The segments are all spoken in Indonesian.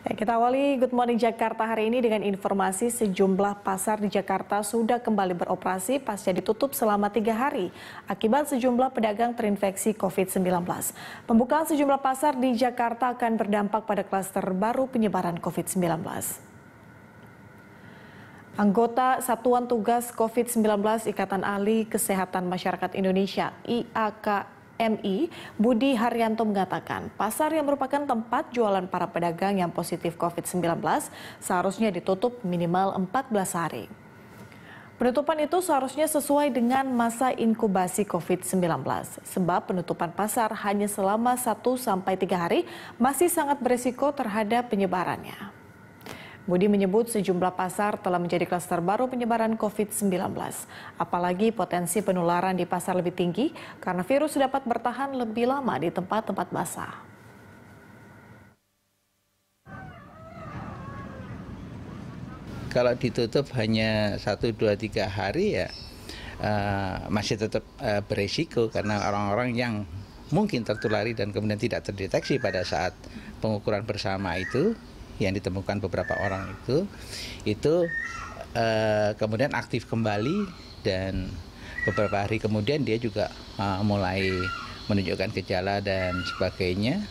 Ya, kita awali Good Morning Jakarta hari ini dengan informasi sejumlah pasar di Jakarta sudah kembali beroperasi pasca ditutup selama tiga hari akibat sejumlah pedagang terinfeksi COVID-19. Pembukaan sejumlah pasar di Jakarta akan berdampak pada klaster baru penyebaran COVID-19. Anggota Satuan Tugas COVID-19 Ikatan Ahli Kesehatan Masyarakat Indonesia IAKI MI, Budi Haryanto mengatakan, pasar yang merupakan tempat jualan para pedagang yang positif COVID-19 seharusnya ditutup minimal 14 hari. Penutupan itu seharusnya sesuai dengan masa inkubasi COVID-19. Sebab penutupan pasar hanya selama 1-3 hari masih sangat berisiko terhadap penyebarannya. Budi menyebut sejumlah pasar telah menjadi klaster baru penyebaran COVID-19. Apalagi potensi penularan di pasar lebih tinggi karena virus dapat bertahan lebih lama di tempat-tempat basah. Kalau ditutup hanya 1, 2, 3 hari ya uh, masih tetap uh, eh, beresiko karena orang-orang yang mungkin tertulari dan kemudian tidak terdeteksi pada saat pengukuran bersama itu yang ditemukan beberapa orang itu itu uh, kemudian aktif kembali dan beberapa hari kemudian dia juga uh, mulai menunjukkan gejala dan sebagainya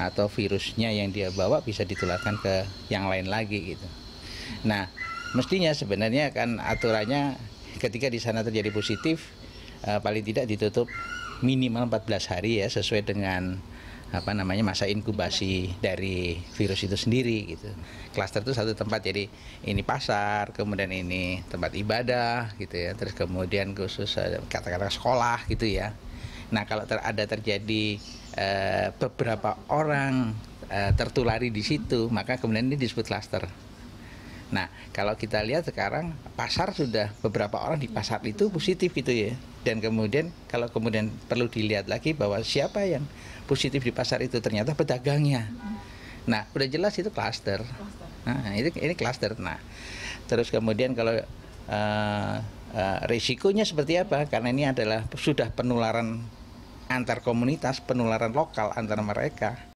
atau virusnya yang dia bawa bisa ditularkan ke yang lain lagi gitu. Nah, mestinya sebenarnya kan aturannya ketika di sana terjadi positif eh, paling tidak ditutup minimal 14 hari ya sesuai dengan apa namanya masa inkubasi dari virus itu sendiri gitu. Klaster itu satu tempat jadi ini pasar, kemudian ini tempat ibadah gitu ya, terus kemudian khusus eh, katakanlah sekolah gitu ya. Nah kalau ter ada terjadi e, beberapa orang e, tertulari di situ, maka kemudian ini disebut klaster. Nah, kalau kita lihat sekarang pasar sudah beberapa orang di pasar itu positif gitu ya. Dan kemudian kalau kemudian perlu dilihat lagi bahwa siapa yang positif di pasar itu ternyata pedagangnya. Nah, udah jelas itu klaster. Nah, ini ini klaster. Nah, terus kemudian kalau uh, eh, uh, eh, risikonya seperti apa? Karena ini adalah sudah penularan antar komunitas, penularan lokal antar mereka